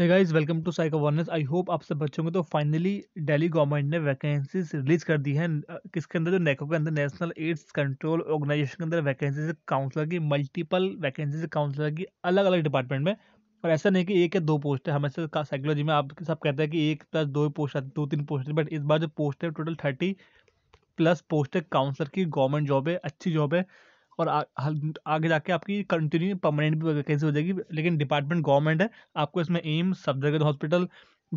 hey guys welcome to psycho वार्नेस I hope आप सब बच्चों को तो फाइनली दिल्ली गवर्नमेंट ने वैकेंसीज रिलीज कर दी है किसके अंदर जो नेको के अंदर नेशनल एड्स कंट्रोल ऑर्गेनाइजेशन के अंदर वैकेंसीज काउंसलर की मल्टीपल वैकेंसीज काउंसलर की अलग अलग डिपार्टमेंट में और ऐसा नहीं कि एक या दो पोस्ट है हमेशा साइकोलॉजी में आप सब कहते हैं कि एक प्लस दो पोस्ट दो तीन पोस्ट है बट इस बार जो पोस्ट है टोटल थर्टी प्लस पोस्ट है काउंसलर की गवर्नमेंट जॉब है अच्छी जॉब है और आगे जाके आपकी कंटिन्यू परमानेंट भी वैकेंसी हो जाएगी लेकिन डिपार्टमेंट गवर्नमेंट है आपको इसमें AIIMS Safdarjung hospital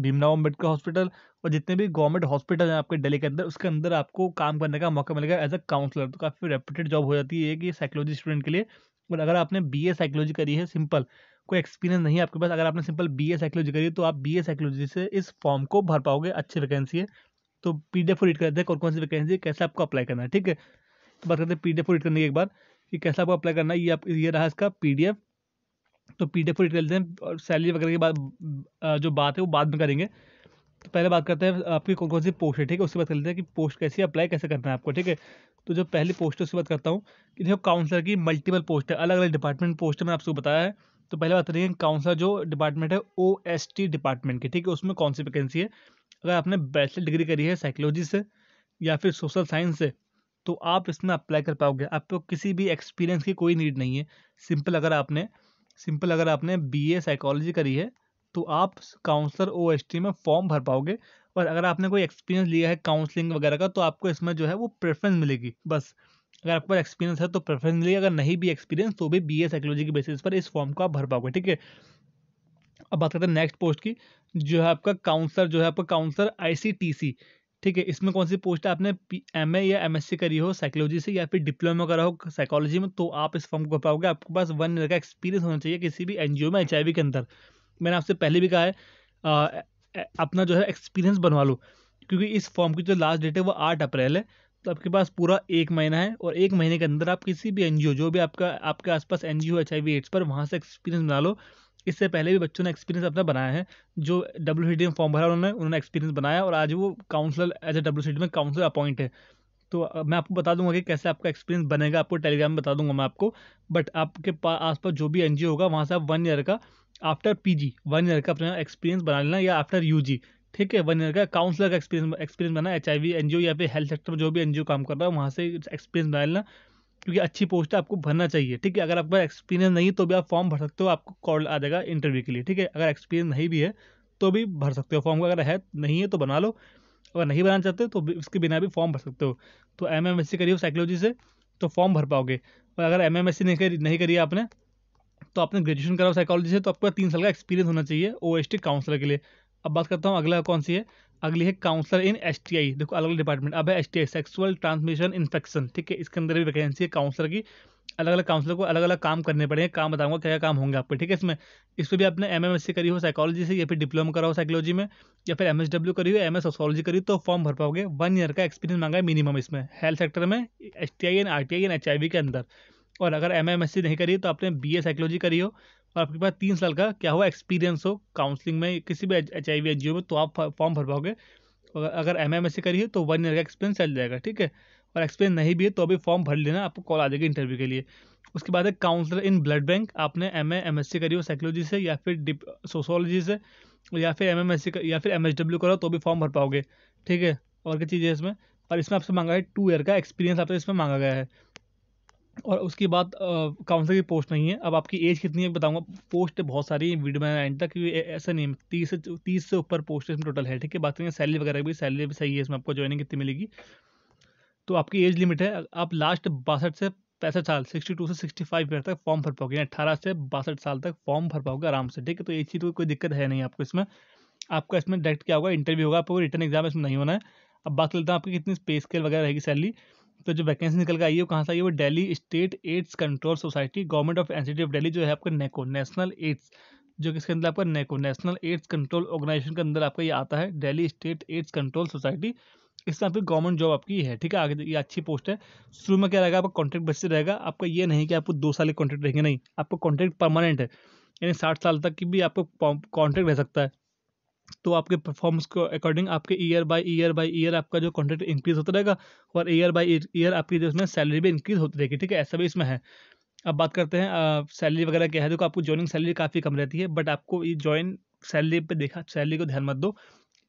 Bhimrao Ambedkar hospital और जितने भी गवर्नमेंट हॉस्पिटल हैं आपके दिल्ली के अंदर उसके अंदर आपको काम करने का मौका मिलेगा एज अ काउंसलर तो काफ़ी रेपुटेड जॉब हो जाती है एक साइकोलॉजी स्टूडेंट के लिए और अगर आपने बी ए साइकोलॉजी करी है सिंपल कोई एक्सपीरियंस नहीं है आपके पास अगर आपने सिंपल बी ए साइकोलॉजी करी है तो आप बी ए साइकोलॉजी से इस फॉर्म को भर पाओगे अच्छी वैकेंसी है तो पी डी एफ रीड करते हैं कौन कौन सी वैकेंसी कैसे आपको अप्लाई करना है ठीक है तो बात करते हैं पी डी एफ रीड करने की एक बार कि कैसे आपको अप्लाई करना है ये आप ये रहा इसका पीडीएफ तो पीडीएफ को डिटेल दें और सैलरी वगैरह की बात जो बात है वो बाद में करेंगे तो पहले बात करते हैं आपकी कौन कौन सी पोस्ट है ठीक है उसके बाद कर लेते हैं कि पोस्ट कैसी अप्लाई कैसे करना है आपको ठीक है तो जो पहली पोस्ट है उसकी बात करता हूँ कि देखो काउंसलर की मल्टीपल पोस्ट है अलग अलग डिपार्टमेंट पोस्ट है मैंने आपको बताया है तो पहले बात करेंगे काउंसलर जो डिपार्टमेंट है ओ एस टी डिपार्टमेंट की ठीक है उसमें कौन सी वैकेंसी है अगर आपने बैचलर डिग्री करी है साइकोलॉजी से या फिर सोशल साइंस से तो आप इसमें अप्लाई कर पाओगे आपको किसी भी एक्सपीरियंस की कोई नीड नहीं है सिंपल अगर आपने सिंपल अगर आपने बीए साइकोलॉजी करी है तो आप काउंसलर ओ में फॉर्म भर पाओगे और अगर आपने कोई एक्सपीरियंस लिया है काउंसलिंग वगैरह का तो आपको इसमें जो है वो प्रेफरेंस मिलेगी बस अगर आपके पास एक्सपीरियंस है तो प्रेफरेंस मिलेगी अगर नहीं भी एक्सपीरियंस तो भी बी ए साइकोलॉजी के बेसिस पर इस फॉर्म को आप भर पाओगे ठीक है अब बात करते हैं नेक्स्ट पोस्ट की जो है आपका काउंसलर जो है आपका काउंसलर आई टी सी ठीक है इसमें कौन सी पोस्ट है आपने एम या एम करी हो साइकोलॉजी से या फिर डिप्लोमा करा हो साइकोलॉजी में तो आप इस फॉर्म को पाओगे आपके पास वन ईयर का एक्सपीरियंस होना चाहिए किसी भी एनजीओ में एच के अंदर मैंने आपसे पहले भी कहा है आ, अपना जो है एक्सपीरियंस बनवा लो क्योंकि इस फॉर्म की जो लास्ट डेट है वो आठ अप्रैल है तो आपके पास पूरा एक महीना है और एक महीने के अंदर आप किसी भी एनजीओ जो भी आपका आपके आसपास एनजीओ एच आई एड्स पर वहाँ से एक्सपीरियंस बना लो इससे पहले भी बच्चों ने एक्सपीरियंस अपना बनाया है जो डब्ल्यू सी डी में फॉर्म भरा उन्होंने उन्होंने एक्सपीरियंस बनाया और आज वो counsellor as a W C D में काउंसलर अपॉइंट है तो मैं आपको बता दूंगा कि कैसे आपका एक्सपीरियंस बनेगा आपको टेलीग्राम में बता दूंगा मैं आपको बट आपके पास आस पास जो भी एन होगा वहाँ से आप वन ईयर का after P G one year का अपना एक्सपीरियंस बना लेना या आफ्टर यू जी ठीक है वन ईयर का काउंसलर का एक्सपीरियंस एक्सपीरियंस बना H I V N G O या फिर हेल्थ सेक्टर में जो भी एन जी ओ काम कर रहा है वहाँ से एक्सपीरियंस बना लेना क्योंकि अच्छी पोस्ट है तो आपको भरना चाहिए ठीक है अगर आपका एक्सपीरियंस नहीं है तो भी आप फॉर्म भर सकते हो आपको कॉल आ जाएगा इंटरव्यू के लिए ठीक है अगर एक्सपीरियंस नहीं भी है तो भी भर सकते हो फॉर्म अगर है नहीं है तो बना लो अगर नहीं बनाना चाहते तो उसके बिना भी फॉर्म भर सकते हो तो एम एम एस सी करिए साइकोलॉजी से तो फॉर्म भर पाओगे और अगर एम एम एस सी नहीं करी नहीं करी आपने तो आपने ग्रेजुएशन करा साइकोलॉजी से तो आपका तीन साल का एक्सपीरियंस होना चाहिए ओ एस टी काउंसलर के लिए अब बात करता हूँ अगला कौन सी है अगली है काउंसलर इन एस देखो अलग अलग डिपार्टमेंट अब है एस सेक्सुअल ट्रांसमिशन इन्फेक्शन ठीक है इसके अंदर भी वैकेंसी है काउंसलर की अलग अलग काउंसलर को अलग अलग काम करने पड़ेंगे काम बताऊंगा क्या क्या काम होंगे आपको ठीक है इसमें इस पर भी आपने एम एम एस सी करी हो साइकोलॉजी से या फिर डिप्लोमा करा हो साइकोलॉजी में या फिर एम एस डब्ल्यू करी हो एम एस सोशोलॉजी करी तो फॉर्म भर पाओगे वन ईयर का एक्सपीरियंस मांगा है मिनिमम इसमें हेल्थ सेक्टर में S T I N R T I N H I V के अंदर और अगर एम एम एस सी नहीं करी तो आपने बी ए साइकोलॉजी करी हो और आपके पास तीन साल का क्या हुआ एक्सपीरियंस हो काउंसलिंग में किसी भी एच आई वी में तो आप फॉर्म भर पाओगे अगर एम एम एस सी करिए तो वन ईयर का एक्सपीरियंस चल जाएगा ठीक है और एक्सपीरियंस नहीं भी है तो अभी फॉर्म भर लेना आपको कॉल आ जाएगी इंटरव्यू के लिए उसके बाद है काउंसलर इन ब्लड बैंक आपने M A M S C करी हो साइकोलॉजी से या फिर डिप सोशोलॉजी से या फिर एम एम एस सी या फिर एम एच डब्ल्यू करो तो भी फॉर्म भर पाओगे ठीक है और क्या चीज़ है इसमें और इसमें आपसे मांगा है टू ईयर का एक्सपीरियंस आपसे इसमें मांगा गया है और उसके बाद काउंसलर की पोस्ट नहीं है अब आपकी एज कितनी है बताऊंगा पोस्ट बहुत सारी है वीडियो में एंड तक ऐसा नहीं है तीस से तीस से ऊपर पोस्ट इसमें टोटल है ठीक है बात करेंगे सैलरी वगैरह भी सैलरी भी सही है इसमें आपको ज्वाइनिंग कितनी मिलेगी तो आपकी एज लिमिट है आप लास्ट बासठ से पैंसठ साल सिक्सटी टू से सिक्सटी फाइव ईयर तक फॉर्म भर पाओगे अट्ठारह से बासठ साल तक फॉर्म भर पाओगे आराम से ठीक है तो एज की कोई दिक्कत है नहीं आपको इसमें आपका इसमें डायरेक्ट क्या होगा इंटरव्यू होगा आपको रिटर्न एग्जाम इसमें नहीं होना है अब बात लेते हैं आपकी कितनी पे स्केल वगैरह रहेगी सैलरी तो जो वैकेंसी निकल के आई है वो कहाँ से आई है वो Delhi state AIDS control society government of N of Delhi जो है आपका नेको नेशनल एड्स जो कि इसके अंदर आपका NACO national AIDS control organisation के अंदर आपका ये आता है Delhi state AIDS control society इसमें आपकी गवर्नमेंट जॉब आपकी है ठीक है आगे ये अच्छी पोस्ट है शुरू में क्या रहेगा आपका कॉन्ट्रैक्ट बेसिस रहेगा आपका ये नहीं कि आपको दो साल के कॉन्ट्रैक्ट रहेंगे नहीं आपका कॉन्ट्रैक्ट परमानेंट है यानी साठ साल तक की भी आपको कॉन्ट्रैक्ट रह सकता है तो आपके परफॉर्मेंस के अकॉर्डिंग आपके year by year by year आपका जो कॉन्ट्रैक्ट इंक्रीज होता रहेगा और ईयर बाय ईयर आपकी जो उसमें सैलरी भी इंक्रीज होती रहेगी ठीक है ऐसा भी इसमें है अब बात करते हैं सैलरी वगैरह क्या है देखो आपको ज्वाइनिंग सैलरी काफ़ी कम रहती है बट आपको ये ज्वाइन सैलरी पर देखा सैलरी को ध्यान मत दो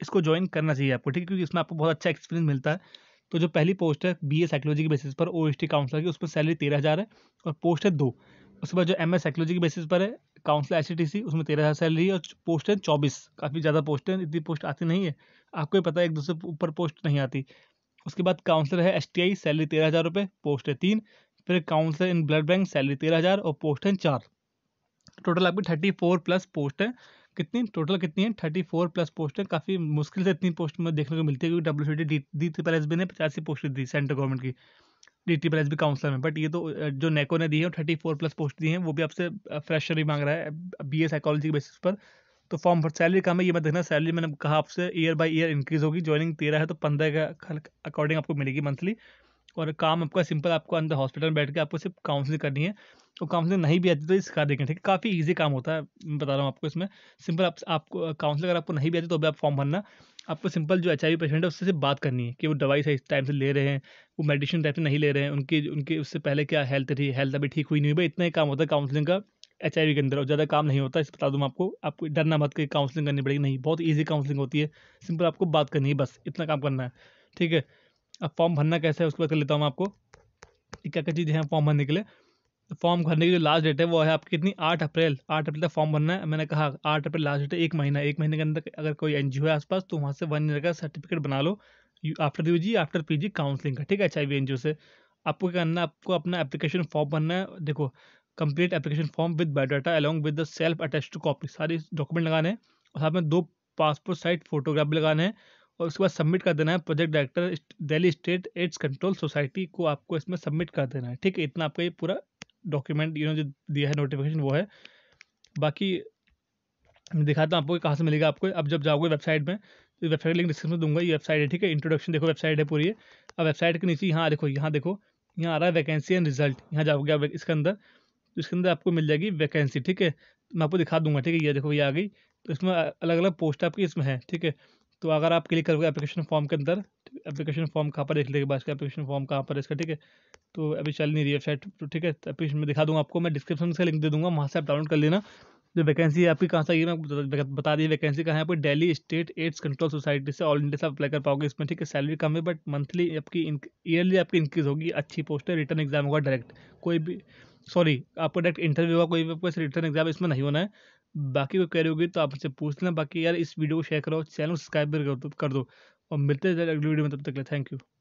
इसको ज्वाइन करना चाहिए आपको ठीक है क्योंकि इसमें आपको बहुत अच्छा एक्सपीरियंस मिलता है तो जो पहली पोस्ट है बी ए साइकोलॉजी के बेसिस पर ओ एस टी काउंसलर की उसमें सैलरी तेरह हज़ार है और पोस्ट है दो उसके बाद जो एम एस साइकोलॉजी के बेसिस पर है काउंसिल आई e उसमें तेरह हज़ार सैलरी और पोस्ट है चौबीस काफ़ी ज़्यादा पोस्ट है इतनी पोस्ट आती नहीं है आपको ही पता है एक दूसरे ऊपर पोस्ट नहीं आती उसके बाद काउंसलर है एस सैलरी तेरह हज़ार रुपये पोस्ट है तीन फिर counsellor in blood bank salary तेरह हज़ार और पोस्ट है चार टोटल आपकी थर्टी फोर प्लस पोस्ट है कितनी टोटल कितनी है थर्टी फोर प्लस पोस्ट है काफ़ी मुश्किल से इतनी पोस्ट में देखने को मिलती है क्योंकि डब्ल्यू सी डी दी थी पहले एस ने पचासी पोस्ट दी सेंट्रल गवर्नमेंट की डी टी भी काउंसलर में बट ये तो जो नेको ने दी है थर्टी फोर प्लस पोस्ट दी है वो भी आपसे फ्रेशर ही मांग रहा है बी ए साइकोलॉजी के बेसिस पर तो फॉर्म भर सैलरी कम है ये मैं देखना सैलरी मैंने कहा आपसे ईयर बाई ईयर इंक्रीज होगी ज्वाइनिंग तेरह है तो पंद्रह के अकॉर्डिंग आपको मिलेगी मंथली और काम आपका सिंपल आपको अंदर हॉस्पिटल में बैठ के आपको सिर्फ काउंसलिंग करनी है और काउंसलिंग नहीं भी आती तो ये सिखा देंगे ठीक है काफ़ी ईजी काम होता है मैं बता रहा हूँ आपको इसमें सिंपल आप, आपको काउंसलिंग अगर आपको नहीं भी आती तो अभी आप फॉर्म भरना आपको सिंपल जो एच आई पेशेंट है उससे सिर्फ बात करनी है कि वो दवाई सही टाइम से ले रहे हैं वो मेडिसिन टाइम से नहीं ले रहे हैं उनकी उनकी उससे पहले क्या हेल्थ थी हेल्थ अभी ठीक हुई नहीं हुई भाई इतना ही काम होता है काउंसलिंग का एच के अंदर और ज़्यादा काम नहीं होता इस बता दूँ आपको आपको डरना मत कि काउंसलिंग करनी पड़ेगी नहीं बहुत ईजी काउंसलिंग होती है सिंपल आपको बात करनी है बस इतना काम करना है ठीक है अब फॉर्म भरना कैसे है उसके बाद कर लेता हूँ आपको क्या क्या चीज़ें हैं फॉर्म भरने के लिए तो फॉर्म भरने की जो लास्ट डेट है वो है आपकी कितनी आठ अप्रैल आठ अप्रैल तक फॉर्म भरना है मैंने कहा आठ अप्रैल लास्ट डेट है एक महीना एक महीने के अंदर अगर कोई एन है आसपास तो वहाँ से वन ईयर का सर्टिफिकेट बना लो after U G after P G counselling का ठीक है अच्छा आई वी से आपको क्या करना है आपको अपना एप्लीकेशन फॉर्म भरना है देखो complete application form with biodata along with the self attached copy सारी डॉक्यूमेंट लगाने हैं और साथ में दो पासपोर्ट साइज फोटोग्राफ भी लगाने हैं और उसके बाद सबमिट कर देना है project director Delhi state AIDS control society को आपको इसमें सबमिट कर देना है ठीक है इतना आपका ये पूरा डॉक्यूमेंट यू नो जो दिया है नोटिफिकेशन वो है बाकी मैं दिखाता हूँ आपको कहाँ से मिलेगा आपको अब जब जाओगे वेबसाइट में तो वेबसाइट लिंक डिस्क्रिप्शन में दूंगा ये वेबसाइट है ठीक है इंट्रोडक्शन देखो वेबसाइट है पूरी अब वेबसाइट के नीचे यहाँ देखो यहाँ देखो यहाँ आ रहा है वैकेंसी एंड रिजल्ट यहाँ जाओगे आप इसके अंदर तो इसके अंदर आपको मिल जाएगी वैकेंसी ठीक है मैं आपको दिखा दूंगा ठीक है ये देखो ये आ गई तो इसमें अलग अलग पोस्ट आपकी इसमें है ठीक है तो अगर आप क्लिक करोगे एप्लीकेशन फॉर्म के अंदर एप्लीकेशन तो फॉर्म कहाँ पर देख लेगा बात एप्लीकेशन फॉर्म कहाँ पर इसका ठीक है तो अभी चल नहीं रही है तो ठीक है एप्लीकेशन तो में दिखा दूँगा आपको मैं डिस्क्रिप्शन से लिंक दे दूंगा वहाँ से आप डाउनलोड कर लेना जो वैकेंसी है आपकी कहाँ से आई है मैं बता दी वैकेंसी कहाँ है आपको Delhi state AIDS control society से ऑल इंडिया से अप्लाई कर पाओगे इसमें ठीक है सैलरी कम है बट मंथली आपकी ईयरली आपकी इंक्रीज होगी अच्छी पोस्ट है रिटर्न एग्जाम होगा डायरेक्ट कोई भी सॉरी आपको डायरेक्ट इंटरव्यू होगा कोई भी आपको रिटर्न एग्जाम इसमें नहीं होना है बाकी कोई कह रही होगी तो आपसे पूछ लेना बाकी यार इस वीडियो को शेयर करो चैनल सब्सक्राइब कर दो कर दो और मिलते हैं अगली वीडियो में तब तक ले थैंक यू